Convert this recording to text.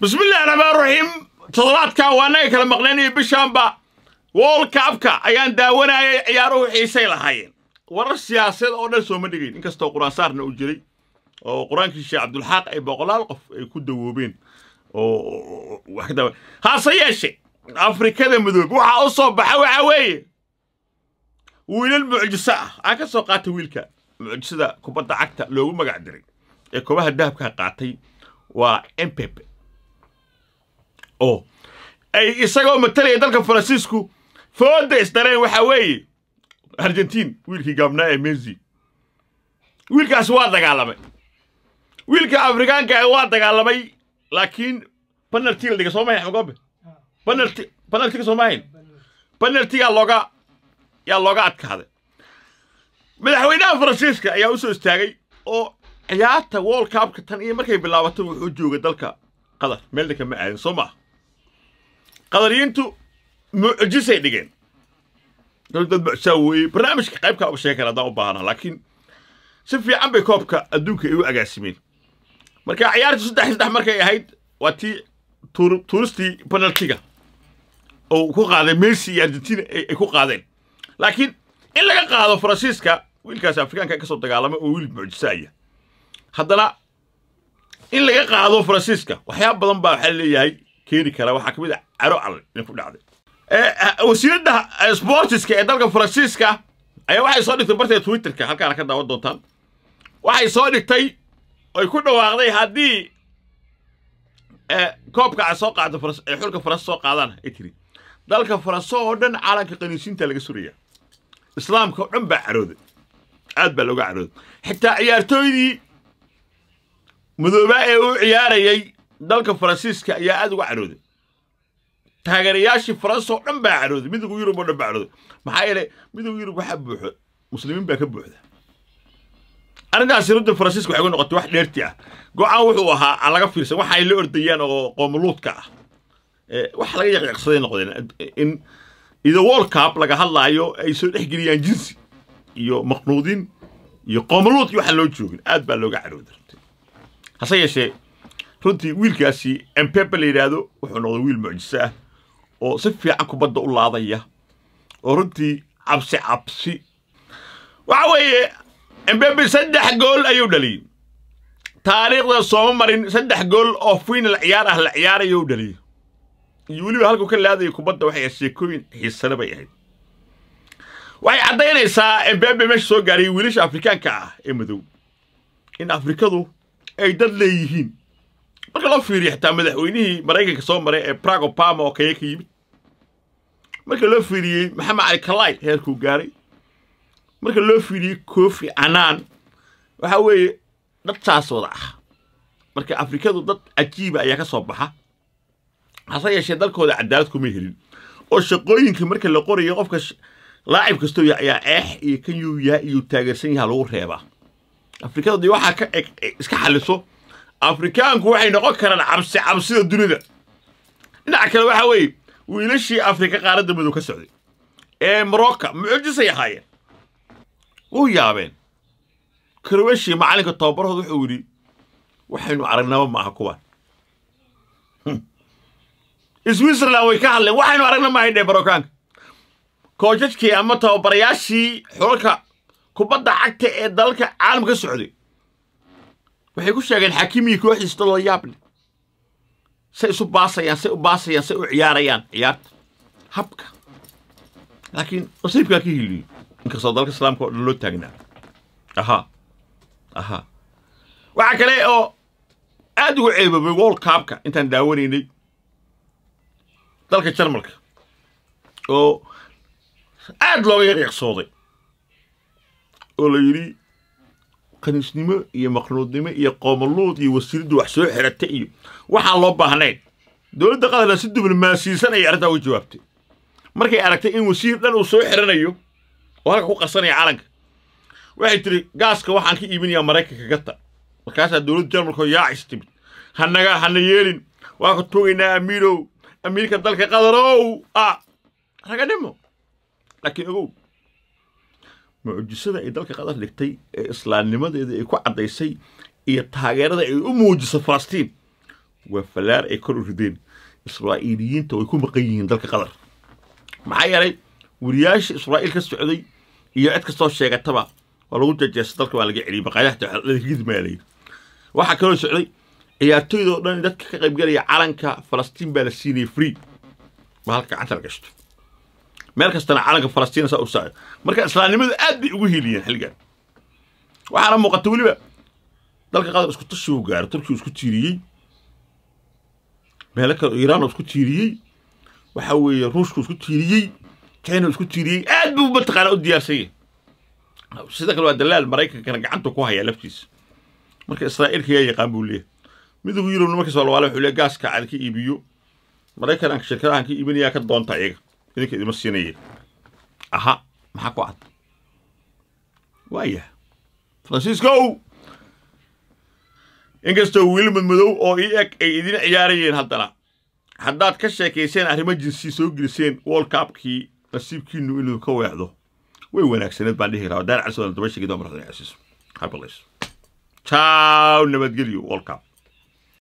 bismillahi raxmaan raxiim toddobaadka waanaga kala maqnaynaya bishaanba woolkaabka ayaan daawanayay ciyaaruhu xiisay lahaayeen warar siyaasaed oo dhan sooma dhigayn inkastoo saarna uu jiray oo qur-aankii sheekh cabdulxaaq ay boqolaal qof ay ku dawoobeen oo hase yeeshe afrikada midoobe waxaa u soo baxa waxaa weeye wiilal mucjiso ah aan ka soo qaatay wiilka mucjisada kubadda cagta loogu magac diray ee kobaha dahabka qaatay waa empepe oo oh. ay isagoo matalaya dalka faransiisku fooda isdareen waxaa weeye argentiin wiilkii gaabnaa ee mezi wiilkaasi waa dagaalamay wiilka afrikaanka waa dagaalamay laakiin banaltiga la dhiga soo mahayn xogobe banalti banaltiga soo mahayn banaltigaa looga yaa looga adkaaday madaxweynaha faransiiska ayaa usoo istaagay oo ciyaarta world cupka tan iyo markay bilaabato wuxuu jooga dalka qatar meelna kama aadin soo maaha qadariyiintu mucjisay dhigeen dad mucsaa weeye barnaamijka qaybkaa uga sheegi kara haddaan u baahanaa laakiin si fiican bay koobka adduunka ay u agaasimeen marka ciyaartii saddex saddex markay ahayd waa tii tuuristii banaltiga oo ku qaaday messi iyo argentina ay ku qaadeen laakiin in laga qaado faransiiska wiilkaas afrikaanka ka soo dagaalamay oo wiil mucjisaaya haddana in laga qaado faransiiska waxyaaba badan baa waxaa leeyahay keeni karaa waxaa ka a ah caro al idinku dhacday ah, wasiiradda sportiska ee dalka faransiiska ayaa waxay soo dhigtay barteeda twitterka halkaana ka daawan doontaan waxay soo dhigtay oy ku dhawaaqday haddii koobka a ah soo qaada xulka faransa soo qaadaan ay tiri dalka faranse oo dhan caalanka qaniisiinta laga suraya islaamka oo dhan baa carooda aad baa looga carooday xitaa ciyaartooydii madoobaa ee uu ciyaarayay dalka faransiiska ayaa aad uga carooday taageerayaashii faransa oo dhan baa carooday midowga yurub oo dhan baa carooday maxaa yeele midowga yurub waxaa buuxo muslimiin baa ka buuxda arrintaasi rudda faransiiska waxay uga noqotay wax dheerti ah go-aan wuxuu ahaa aan laga fiirsan waxa ay la ordayaan oo qoomuluudka ah wax laga yaqyaqsaday noqdeen in ida world cup laga hadlaayo ay soo dhex geliyaan jinsi iyo maqnuudin iyo qoomuluudki waxaan loo joogin aad baa looga cadhooday hase yeeshee runtii wiilkaasi empepe la yidhaahdo wuxuu noqday wiil mucjiso ah oo si fiican kubadda u laadaya oo runtii cabsi cabsi waxa weeye empepe saddex gool ayuu dhaliyey taariikhda sooma marin saddex gool oo fiinal ciyaar ah la ciyaarayou dhaliyey iyo weliba halkuu ka laadaya kubadda waxay sheekooyin xiisana bay ahayd waxay caddaynaysaa embepe meesha soo gaarayay wiilasha afrikaanka ah ee madow in afrikadu ay dad leeyihiin marka loo fiiriyo xataa madaxweynihii maraykanka soo maray ee brag obama oo kenya ka yimid marka loo fiiriyey maxamed cali kalay heerkuu gaaray marka loo fiiriyey kofi anaan waxa weeye dadtaas wada ah marka afrikadu dad cajiiba ah ayaa ka soo baxa hase yeeshee dalkooda cadaalad kuma helin oo shaqooyinka marka la qorayo qofka laacib kastoo ayaa eex iyo kan yuu yaha iyuu taageersan yaha lagu reebaa afrikada dee waxaa ka eg e-, iska xaliso afrikaanku waxay noqon karaan cabsi cabsida dunida dhinaca kale waxa weeye wiilashii afrika qaaradda madow ka socday ee morocca mucjisay ahaayeen wuu yaabeen karweshii macalinka tababarahood wuxuu yidhi waxaynu aragnaba maaha kuwaan hmm. switzerland way ka hadleen waxaynu aragna maahay dhee marockaanka koojajkii ama tababarayaashii xulka kubadda cagta ee dalalka caalamka ka socday waxay ku sheegeen xakiimii kooxiis dadoo yaableh say isu baasayaan say u baasayaan say u ciyaarayaan ciyaarta habka laakiin nasiibkaa ka hiliyo inkastoo dalka islaamka oo dhan loo taagnaa aha aha waxaa kale oo aad ugu ceeboobay world kaabka intaan daawanaynay dalka jarmalka oo aad looga yaqyaqsooday oo la yidhi khaniisnimo iyo maqnuudnimo iyo qoomaluud iyo wasiiradda wax soo xirata iyo waxaa loo baahnayn dowladda qatarna si diblomaasiisan ayay arrintaa uga jawaabtay markay aragtay in wasiir dhan uu soo xiranayo oo halka ku qasanaya calanka waxay tiri gaaska waxaan ka iibinayaa maraykanka gata markaasaa dowladda jarmalkao yaacis timid hanaga hana yeelin waa ku tuugaynaa amiirow amiirka dalka qadarow a ah, raganimo laakiin ogow mucjisada ay dalka qatar dhigtay ee islaamnimadeeda ay ku caddaysay iyo taageerada ay u muujiso falastiin waa fallaar ay kor u rideen israa'iiliyiinta way ku maqan yihiin dalka qatar maxaa yeelay wariyaasha israa'iil ka socday iyo cid kastoo sheegataba waa lagu jajeesta dalka waa laga celiyay baqayaxtadmaalayii waxaa kaloo socday ciyaartoyda oo dhan dadka ka qayb galaya calanka falastiin baa la siinaya free ma halka gacanta la gashto meel kastana calanka falastiin saa u saayo marka islaamnimadu aad bay ugu hiiliyeen xilligan waxaana muuqata weliba dalka qatar isku tashi u gaaro turkiya isku tiiriyey meelo kale iiraan isku tiiriyey waxa weeye ruushku isku tiiriyey china isku tiiriyey aad buu mataqaana u diyaarsanya sidoo kale waa dalaal maraykankana gacantu ku haya laftiisa marka israa'iilka yaa yaqaan buu leeyahay midowga yurubna markiis walwaale wuxuu leeyahay gaaska aan ka iibiyo maraykananka shirkadahan ka iibinayaa ka doonta iyaga idinka idima siinayay aha maxaa ku cad waayah francisco inkastoo wiili madmadow oo i eg ay idin ciyaarayeen haddana haddaad ka sheekayseen arrimo jinsi soo geliseen wolkaabkii nasiibkiinu inuu ka weexdo way wanaagsaneed baan dhihi karaa daar casoo daba sheegid marxdan casiis habalays ciao nabadgelyo wolkaab